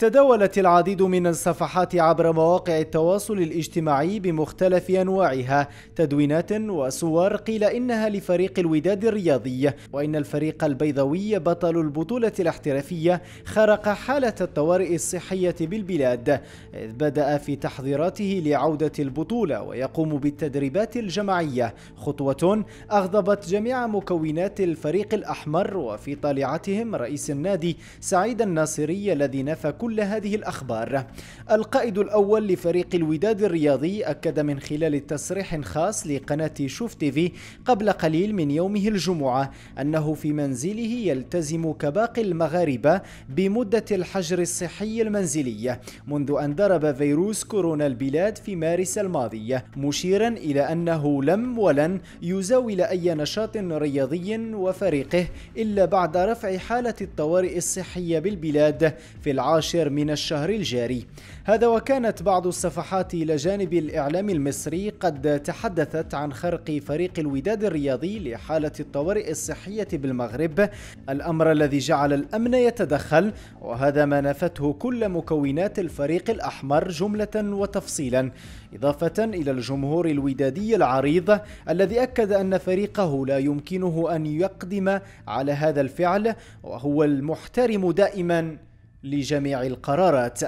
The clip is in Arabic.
تداولت العديد من الصفحات عبر مواقع التواصل الاجتماعي بمختلف انواعها تدوينات وصور قيل انها لفريق الوداد الرياضي وان الفريق البيضاوي بطل البطوله الاحترافيه خرق حاله الطوارئ الصحيه بالبلاد اذ بدا في تحضيراته لعوده البطوله ويقوم بالتدريبات الجماعيه خطوه اغضبت جميع مكونات الفريق الاحمر وفي طالعتهم رئيس النادي سعيد الناصري الذي نفى كل كل هذه الأخبار القائد الأول لفريق الوداد الرياضي أكد من خلال تصريح خاص لقناة شوف تيفي قبل قليل من يومه الجمعة أنه في منزله يلتزم كباقي المغاربة بمدة الحجر الصحي المنزلي منذ أن ضرب فيروس كورونا البلاد في مارس الماضي مشيرا إلى أنه لم ولن يزاول أي نشاط رياضي وفريقه إلا بعد رفع حالة الطوارئ الصحية بالبلاد في العاشر الأواخر من الشهر الجاري هذا وكانت بعض الصفحات إلى جانب الإعلام المصري قد تحدثت عن خرق فريق الوداد الرياضي لحالة الطوارئ الصحية بالمغرب الأمر الذي جعل الأمن يتدخل وهذا ما نفته كل مكونات الفريق الأحمر جملة وتفصيلا إضافة إلى الجمهور الودادي العريض الذي أكد أن فريقه لا يمكنه أن يقدم على هذا الفعل وهو المحترم دائما لجميع القرارات